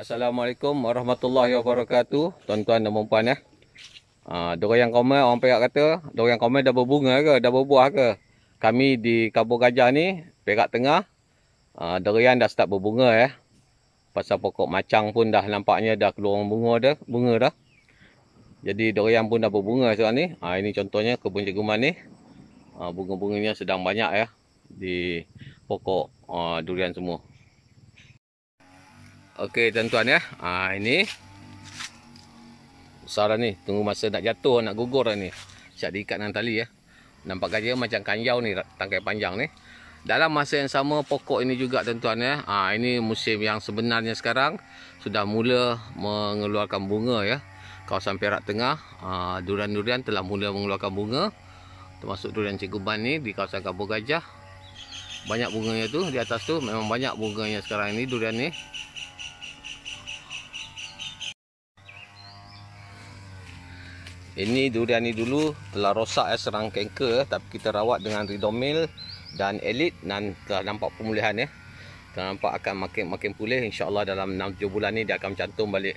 Assalamualaikum warahmatullahi wabarakatuh Tuan-tuan dan perempuan ya. Eh. Ha, dua yang komen orang Perak kata Dua yang komen dah berbunga ke? Dah berbuah ke? Kami di Kabur Gajah ni Perak Tengah ha, ah, Dua yang dah start berbunga ya. Pasal pokok macang pun dah nampaknya Dah keluar bunga dah, bunga dah. Jadi dua yang pun dah berbunga sekarang ni ha, Ini contohnya kebun jeguman ni ha, Bunga-bunganya sedang banyak ya Di pokok ha, durian semua Okey tuan-tuan ya. Ha, ini. Besar ni. Tunggu masa nak jatuh. Nak gugur ni. Siap diikat dengan tali ya. Nampak gaya macam kanjau ni. Tangkai panjang ni. Dalam masa yang sama pokok ini juga tuan-tuan ya. Ha, ini musim yang sebenarnya sekarang. Sudah mula mengeluarkan bunga ya. Kawasan Perak Tengah. Ha, durian-durian telah mula mengeluarkan bunga. Termasuk durian cikuban ni di kawasan Kampung Gajah. Banyak bunganya tu. Di atas tu memang banyak bunganya sekarang ini durian ni. Durian ni. Ini durian ni dulu telah rosak eh, serang kanker eh, tapi kita rawat dengan Ridomil dan Elite dan telah nampak pemulihan ya. Eh. Telah nampak akan makin makin pulih insya-Allah dalam 6 7 bulan ni dia akan cantum balik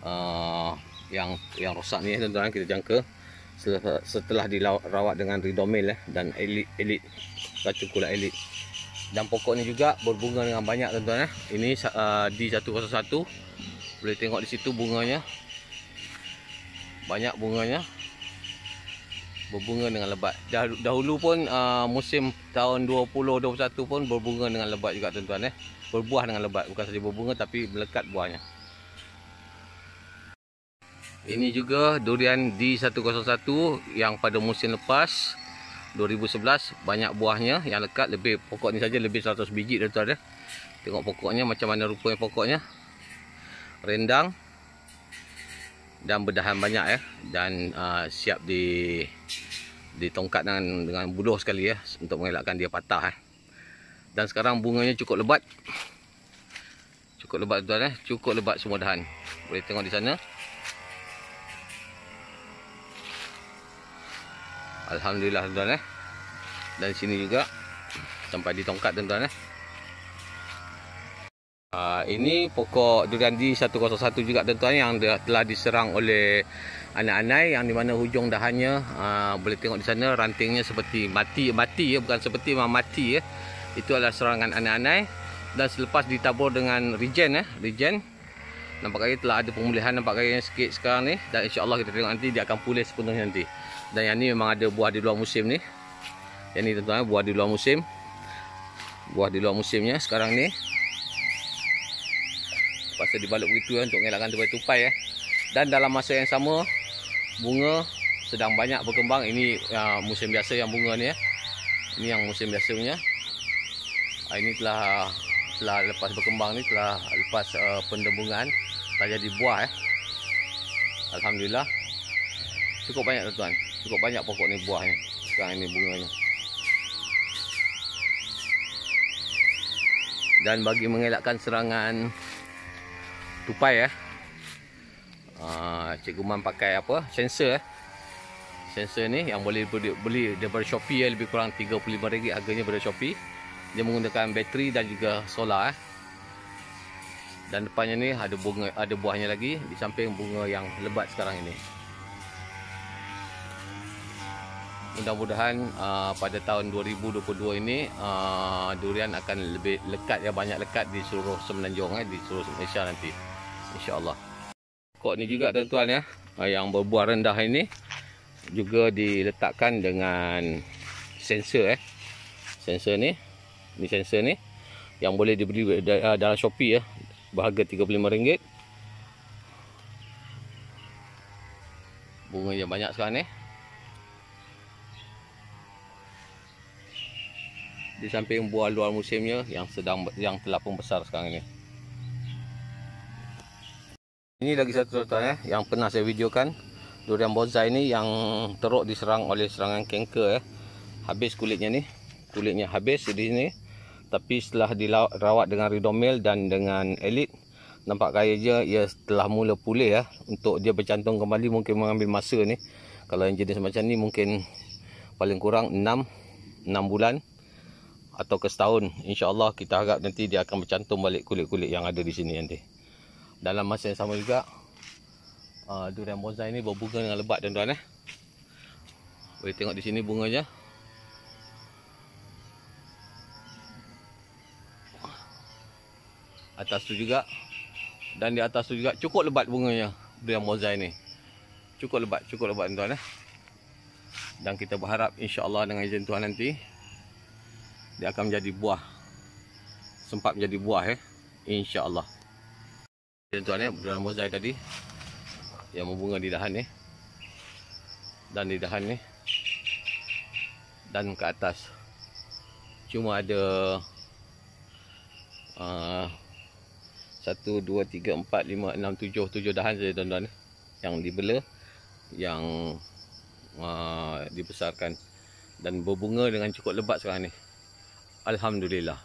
uh, yang yang rosak ni eh, tuan-tuan eh, kita jangka setelah, setelah dirawat dengan Ridomil eh, dan Elite Elite racun kula Elite. Dan pokok ni juga berbunga dengan banyak tuan-tuan eh. Ini uh, D101 boleh tengok di situ bunganya banyak bunganya berbunga dengan lebat dahulu pun uh, musim tahun 2021 pun berbunga dengan lebat juga tuan-tuan eh. berbuah dengan lebat bukan saja berbunga tapi melekat buahnya ini juga durian D101 yang pada musim lepas 2011 banyak buahnya yang lekat lebih pokok ni saja lebih 100 biji tuan-tuan eh. tengok pokoknya macam mana rupanya pokoknya rendang dan berdahan banyak ya dan uh, siap di ditongkat dengan dengan buluh sekali ya untuk mengelakkan dia patah eh. Dan sekarang bunganya cukup lebat. Cukup lebat tuan eh, cukup lebat semua dahan. Boleh tengok di sana. Alhamdulillah tuan eh. Dan sini juga sampai ditongkat tuan eh. Uh, ini pokok durian di 101 juga tuan-tuan yang de- telah diserang oleh anak-anak yang di mana hujung dahannya uh, boleh tengok di sana rantingnya seperti mati mati ya bukan seperti memang mati ya. Itu adalah serangan anak-anak dan selepas ditabur dengan regen ya regen nampak kali telah ada pemulihan nampak kali sikit sekarang ni dan insya-Allah kita tengok nanti dia akan pulih sepenuhnya nanti. Dan yang ni memang ada buah di luar musim ni. Yang ni tuan-tuan buah di luar musim. Buah di luar musimnya sekarang ni. Paksa dibalut begitu ya untuk mengelakkan tupai tupai eh. ya. Dan dalam masa yang sama Bunga sedang banyak berkembang Ini uh, musim biasa yang bunga ni eh. Ini yang musim biasa punya uh, Ini telah telah lepas berkembang ni Telah lepas uh, ah, pendembungan Telah jadi buah ya. Alhamdulillah Cukup banyak tuan Cukup banyak pokok ni buahnya Sekarang ini bunganya dan bagi mengelakkan serangan tupai ya. Eh. Ah, Cikgu Man pakai apa? Sensor eh. Sensor ni yang boleh beli daripada Shopee eh. lebih kurang RM35 harganya daripada Shopee. Dia menggunakan bateri dan juga solar eh. Dan depannya ni ada bunga ada buahnya lagi di samping bunga yang lebat sekarang ini. Mudah-mudahan uh, pada tahun 2022 ini uh, durian akan lebih lekat ya banyak lekat di seluruh semenanjung eh di seluruh Malaysia nanti. InsyaAllah Kok ni juga tuan-tuan ya ah, Yang berbuah rendah ini Juga diletakkan dengan Sensor eh Sensor ni Ni sensor ni Yang boleh dibeli ah, dalam Shopee ya Berharga RM35 Bunga yang banyak sekarang ni Di samping buah luar musimnya yang sedang yang telah pun besar sekarang ini. Ini lagi satu contoh eh, yang pernah saya videokan durian bonsai ini yang teruk diserang oleh serangan kanker eh. Habis kulitnya ni, kulitnya habis di sini. Tapi setelah dirawat dengan Ridomil dan dengan Elit, nampak kaya je ia telah mula pulih eh. Untuk dia bercantum kembali mungkin mengambil masa ni. Kalau yang jenis macam ni mungkin paling kurang 6 6 bulan atau ke setahun. insya kita harap nanti dia akan bercantum balik kulit-kulit yang ada di sini nanti dalam masa yang sama juga uh, durian bonsai ni berbunga dengan lebat tuan-tuan eh. Boleh tengok di sini bunganya. Atas tu juga dan di atas tu juga cukup lebat bunganya durian bonsai ni. Cukup lebat, cukup lebat tuan-tuan eh. Dan kita berharap insya-Allah dengan izin Tuhan nanti dia akan menjadi buah. Sempat menjadi buah eh. Insya-Allah tuan-tuan ya, dalam mozai tadi yang membunga di dahan ni eh. dan di dahan ni eh. dan ke atas cuma ada uh, satu dua tiga empat lima enam tujuh tujuh 7 dahan saja tuan-tuan eh. yang dibela yang uh, dibesarkan dan berbunga dengan cukup lebat sekarang ni Alhamdulillah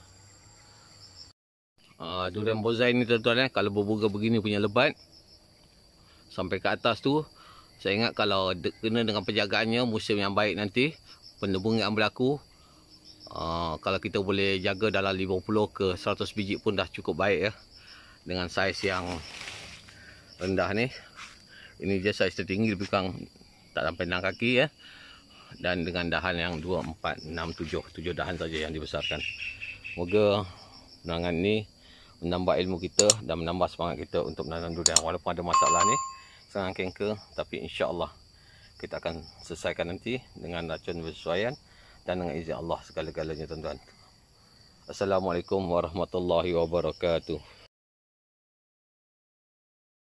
Ah, durian bonsai ni tuan-tuan eh kalau berbunga begini punya lebat sampai ke atas tu saya ingat kalau de- kena dengan penjagaannya musim yang baik nanti penebung yang berlaku aa, ah, kalau kita boleh jaga dalam 50 ke 100 biji pun dah cukup baik ya dengan saiz yang rendah ni ini je saiz tertinggi lebih kurang tak sampai 6 kaki ya dan dengan dahan yang 2, 4, 6, 7 7 dahan saja yang dibesarkan moga penangan ni menambah ilmu kita dan menambah semangat kita untuk menanam durian walaupun ada masalah ni sangat kanker tapi insya-Allah kita akan selesaikan nanti dengan racun bersesuaian dan dengan izin Allah segala-galanya tuan-tuan. Assalamualaikum warahmatullahi wabarakatuh.